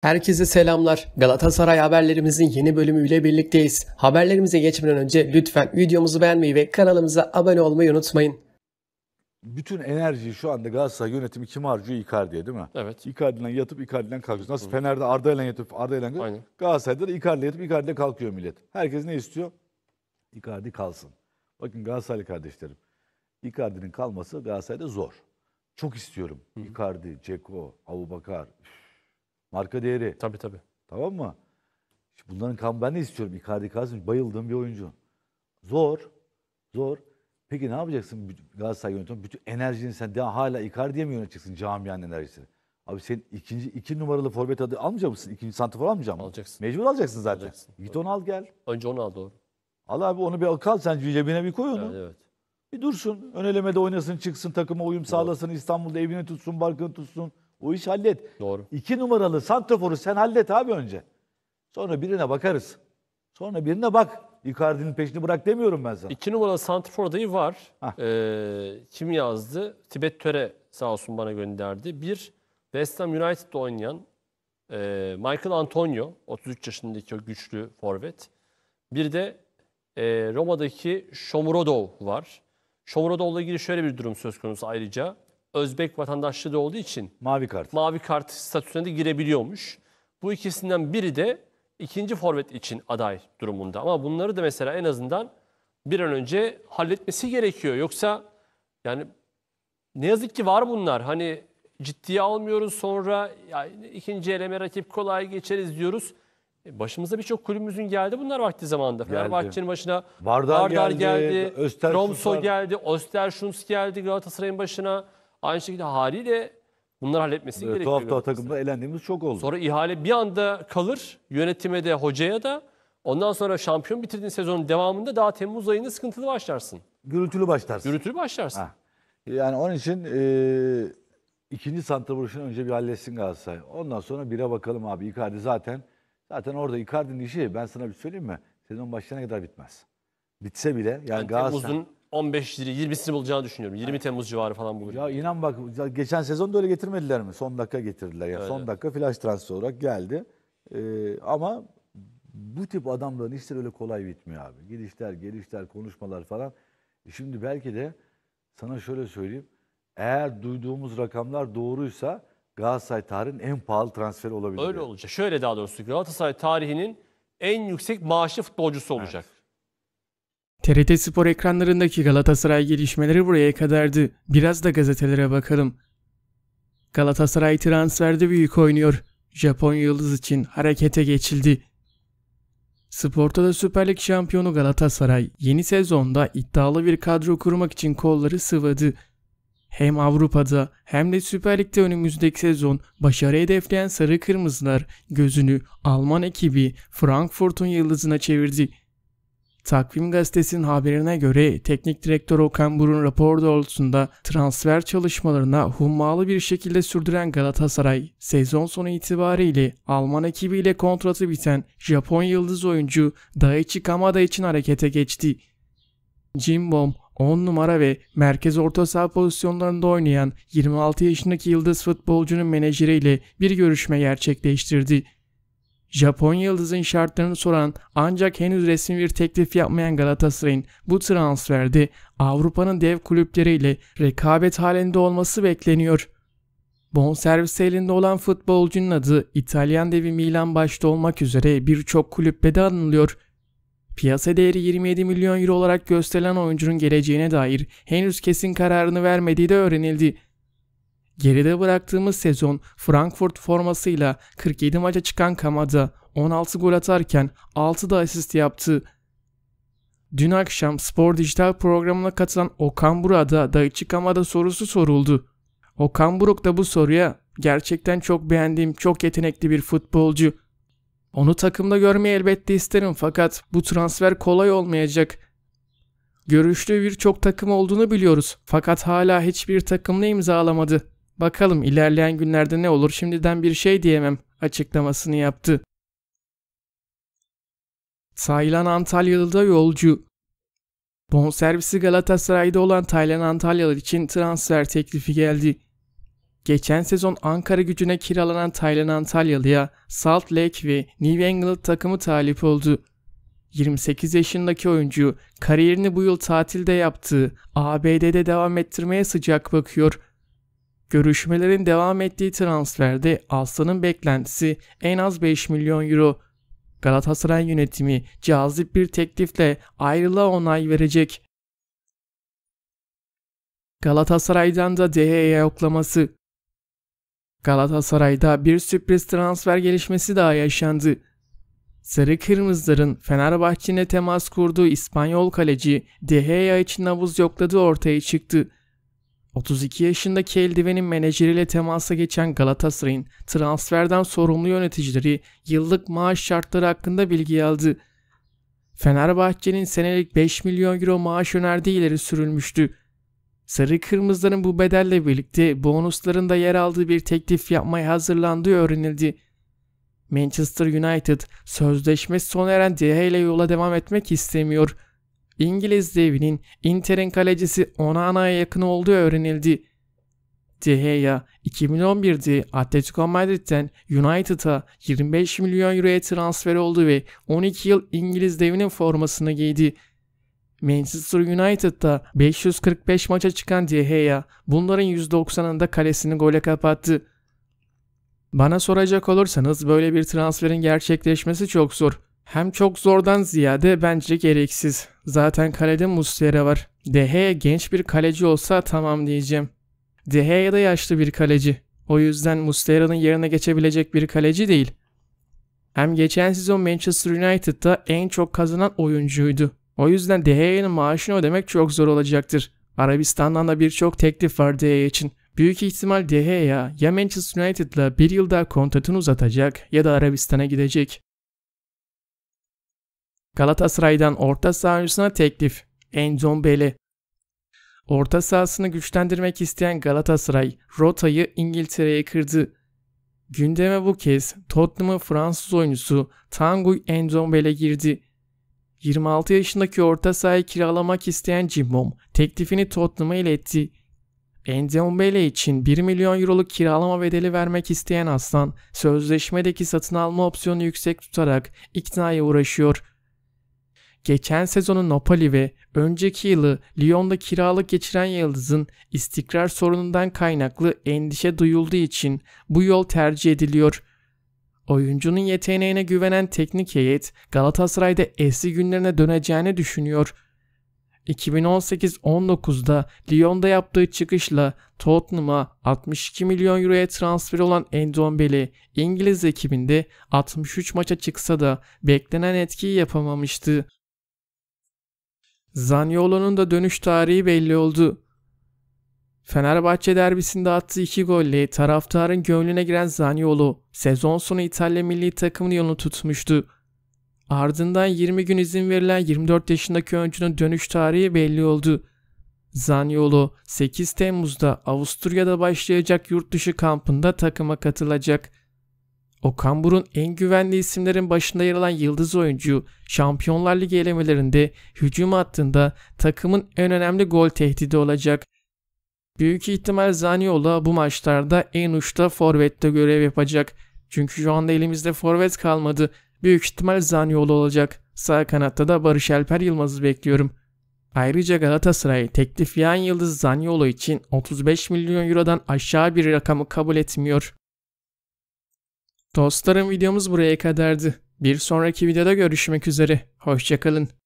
Herkese selamlar. Galatasaray haberlerimizin yeni bölümüyle birlikteyiz. Haberlerimize geçmeden önce lütfen videomuzu beğenmeyi ve kanalımıza abone olmayı unutmayın. Bütün enerjiyi şu anda Galatasaray yönetimi kim harcıyor? Icardi'ye değil mi? Evet. Icardi'den yatıp Icardi'den kalkıyor. Nasıl Hı. Fener'de Arda'yla yatıp Arda'yla kalkıyor. Galatasaray'da da Icardi'yle yatıp Icardi'yle kalkıyor millet. Herkes ne istiyor? Icardi kalsın. Bakın Galatasaraylı kardeşlerim. Icardi'nin kalması Galatasaray'da zor. Çok istiyorum. Hı. Icardi, Ceko, Abubakar. Marka değeri. Tabii tabii. Tamam mı? Şimdi bunların kan ben de istiyorum. Icardi Kazım bayıldığım bir oyuncu. Zor. Zor. Peki ne yapacaksın Galatasaray yönetimi? Bütün enerjini sen daha hala Icardi'ye mi yöneteceksin camianın enerjisini? Abi sen ikinci iki numaralı forvet adı almayacak mısın? İkinci santifor almayacak mısın? Alacaksın. Mecbur alacaksın zaten. Alacaksın. Git onu al gel. Önce onu al doğru. Al abi onu bir akal sen cebine bir koy onu. Evet, evet. Bir dursun. Ön elemede oynasın çıksın takıma uyum sağlasın. Evet. İstanbul'da evini tutsun barkını tutsun. Bu iş hallet. Doğru. İki numaralı santraforu sen hallet abi önce. Sonra birine bakarız. Sonra birine bak. Icardi'nin peşini bırak demiyorum ben sana. İki numaralı santrafor adayı var. Ee, kim yazdı? Tibet Töre sağ olsun bana gönderdi. Bir West Ham United'da oynayan e, Michael Antonio 33 yaşındaki o güçlü forvet. Bir de e, Roma'daki Shomurodov var. Shomurodov'la ilgili şöyle bir durum söz konusu ayrıca. Özbek vatandaşlığı da olduğu için mavi kart. mavi kart statüsüne de girebiliyormuş. Bu ikisinden biri de ikinci forvet için aday durumunda. Ama bunları da mesela en azından bir an önce halletmesi gerekiyor. Yoksa yani ne yazık ki var bunlar. Hani ciddiye almıyoruz sonra yani ikinci eleme rakip kolay geçeriz diyoruz. E, başımıza birçok kulübümüzün geldi bunlar vakti zamanında. Fenerbahçe'nin başına Vardar Vardar geldi, geldi, Östersunds Tromso geldi, Ostersunds geldi Galatasaray'ın başına. Aynı şekilde haliyle bunları halletmesi evet, gerekiyor. Tuhaf takımda elendiğimiz çok oldu. Sonra ihale bir anda kalır yönetime de hocaya da. Ondan sonra şampiyon bitirdiğin sezonun devamında daha Temmuz ayında sıkıntılı başlarsın. Gürültülü başlarsın. Gürültülü başlarsın. Ha. Yani onun için e, ikinci santraforuşunu önce bir halletsin Galatasaray. Ondan sonra bire bakalım abi. Icardi zaten zaten orada Icardi'nin işi ben sana bir söyleyeyim mi? Sezon başına kadar bitmez. Bitse bile yani, yani Galatasaray... Temmuz'un 15 lira 20'sini bulacağını düşünüyorum. 20 Temmuz civarı falan bulur. Ya inan bak geçen sezon da öyle getirmediler mi? Son dakika getirdiler. Ya Evet. son dakika flash transfer olarak geldi. Ee, ama bu tip adamların işleri öyle kolay bitmiyor abi. Gidişler, gelişler, konuşmalar falan. E şimdi belki de sana şöyle söyleyeyim. Eğer duyduğumuz rakamlar doğruysa Galatasaray tarihinin en pahalı transferi olabilir. Öyle olacak. Şöyle daha doğrusu Galatasaray tarihinin en yüksek maaşlı futbolcusu olacak. TRT Spor ekranlarındaki Galatasaray gelişmeleri buraya kadardı. Biraz da gazetelere bakalım. Galatasaray transferde büyük oynuyor. Japon yıldız için harekete geçildi. Sporta da Süper Lig şampiyonu Galatasaray yeni sezonda iddialı bir kadro kurmak için kolları sıvadı. Hem Avrupa'da hem de Süper Lig'de önümüzdeki sezon başarı hedefleyen Sarı Kırmızılar gözünü Alman ekibi Frankfurt'un yıldızına çevirdi. Takvim Gazetesi'nin haberine göre teknik direktör Okan Burun rapor doğrultusunda transfer çalışmalarına hummalı bir şekilde sürdüren Galatasaray, sezon sonu itibariyle Alman ekibiyle kontratı biten Japon yıldız oyuncu Daichi Kamada için harekete geçti. Jim 10 numara ve merkez orta saha pozisyonlarında oynayan 26 yaşındaki yıldız futbolcunun menajeriyle bir görüşme gerçekleştirdi. Japon yıldızın şartlarını soran ancak henüz resmi bir teklif yapmayan Galatasaray'ın bu transferde Avrupa'nın dev kulüpleriyle rekabet halinde olması bekleniyor. Bon servis elinde olan futbolcunun adı İtalyan devi Milan başta olmak üzere birçok kulüpte de anılıyor. Piyasa değeri 27 milyon euro olarak gösterilen oyuncunun geleceğine dair henüz kesin kararını vermediği de öğrenildi. Geride bıraktığımız sezon Frankfurt formasıyla 47 maça çıkan Kamada 16 gol atarken 6 da asist yaptı. Dün akşam Spor Dijital programına katılan Okan Burak'a Daichi Kamada sorusu soruldu. Okan Buruk da bu soruya gerçekten çok beğendiğim çok yetenekli bir futbolcu. Onu takımda görmeyi elbette isterim fakat bu transfer kolay olmayacak. Görüştüğü birçok takım olduğunu biliyoruz fakat hala hiçbir takımla imzalamadı. Bakalım ilerleyen günlerde ne olur şimdiden bir şey diyemem açıklamasını yaptı. Taylan Antalyalı'da yolcu Bonservisi Galatasaray'da olan Taylan Antalyalı için transfer teklifi geldi. Geçen sezon Ankara gücüne kiralanan Taylan Antalyalı'ya Salt Lake ve New England takımı talip oldu. 28 yaşındaki oyuncu kariyerini bu yıl tatilde yaptığı ABD'de devam ettirmeye sıcak bakıyor Görüşmelerin devam ettiği transferde Aslan'ın beklentisi en az 5 milyon euro. Galatasaray yönetimi cazip bir teklifle ayrılığa onay verecek. Galatasaray'dan da DHE'ye yoklaması Galatasaray'da bir sürpriz transfer gelişmesi daha yaşandı. Sarı Kırmızıların Fenerbahçe'ne temas kurduğu İspanyol kaleci De için havuz yokladığı ortaya çıktı. 32 yaşındaki eldivenin menajeriyle temasa geçen Galatasaray'ın transferden sorumlu yöneticileri yıllık maaş şartları hakkında bilgi aldı. Fenerbahçe'nin senelik 5 milyon euro maaş önerdiği ileri sürülmüştü. Sarı Kırmızıların bu bedelle birlikte bonuslarında yer aldığı bir teklif yapmaya hazırlandığı öğrenildi. Manchester United sözleşmesi sona eren DH ile yola devam etmek istemiyor.'' İngiliz devinin Inter'in kalecisi Onana'ya yakın olduğu öğrenildi. De Gea 2011'de Atletico Madrid'den United'a 25 milyon euroya transfer oldu ve 12 yıl İngiliz devinin formasını giydi. Manchester United'da 545 maça çıkan De Gea bunların 190'ında kalesini gole kapattı. Bana soracak olursanız böyle bir transferin gerçekleşmesi çok zor. Hem çok zordan ziyade bence gereksiz. Zaten kalede Muslera var. Dehe genç bir kaleci olsa tamam diyeceğim. Dehe ya da yaşlı bir kaleci. O yüzden Muslera'nın yerine geçebilecek bir kaleci değil. Hem geçen sezon Manchester United'da en çok kazanan oyuncuydu. O yüzden Dehe'nin maaşını ödemek çok zor olacaktır. Arabistan'dan da birçok teklif var Dehe için. Büyük ihtimal Deheya ya Manchester United'la bir yıl daha kontratını uzatacak ya da Arabistan'a gidecek. Galatasaray'dan orta saha teklif Enzombele. Orta sahasını güçlendirmek isteyen Galatasaray rotayı İngiltere'ye kırdı. Gündeme bu kez Tottenham'ın Fransız oyuncusu Tanguy Enzombele girdi. 26 yaşındaki orta sahayı kiralamak isteyen Cimbom teklifini Tottenham'a iletti. Enzombele için 1 milyon euroluk kiralama bedeli vermek isteyen Aslan, sözleşmedeki satın alma opsiyonu yüksek tutarak iknaya uğraşıyor geçen sezonu Napoli ve önceki yılı Lyon'da kiralık geçiren Yıldız'ın istikrar sorunundan kaynaklı endişe duyulduğu için bu yol tercih ediliyor. Oyuncunun yeteneğine güvenen teknik heyet Galatasaray'da eski günlerine döneceğini düşünüyor. 2018-19'da Lyon'da yaptığı çıkışla Tottenham'a 62 milyon euroya transfer olan Endombele İngiliz ekibinde 63 maça çıksa da beklenen etkiyi yapamamıştı. Zaniolo'nun da dönüş tarihi belli oldu. Fenerbahçe derbisinde attığı iki golle taraftarın gönlüne giren Zaniolo sezon sonu İtalya milli takımının yolunu tutmuştu. Ardından 20 gün izin verilen 24 yaşındaki oyuncunun dönüş tarihi belli oldu. Zaniolo 8 Temmuz'da Avusturya'da başlayacak yurt dışı kampında takıma katılacak. Okan Burun en güvenli isimlerin başında yer alan yıldız oyuncu Şampiyonlar Ligi elemelerinde hücum hattında takımın en önemli gol tehdidi olacak. Büyük ihtimal Zaniola bu maçlarda en uçta forvette görev yapacak. Çünkü şu anda elimizde forvet kalmadı. Büyük ihtimal Zaniola olacak. Sağ kanatta da Barış Alper Yılmaz'ı bekliyorum. Ayrıca Galatasaray teklif yan yıldız Zaniolo için 35 milyon eurodan aşağı bir rakamı kabul etmiyor. Dostlarım videomuz buraya kadardı. Bir sonraki videoda görüşmek üzere. Hoşçakalın.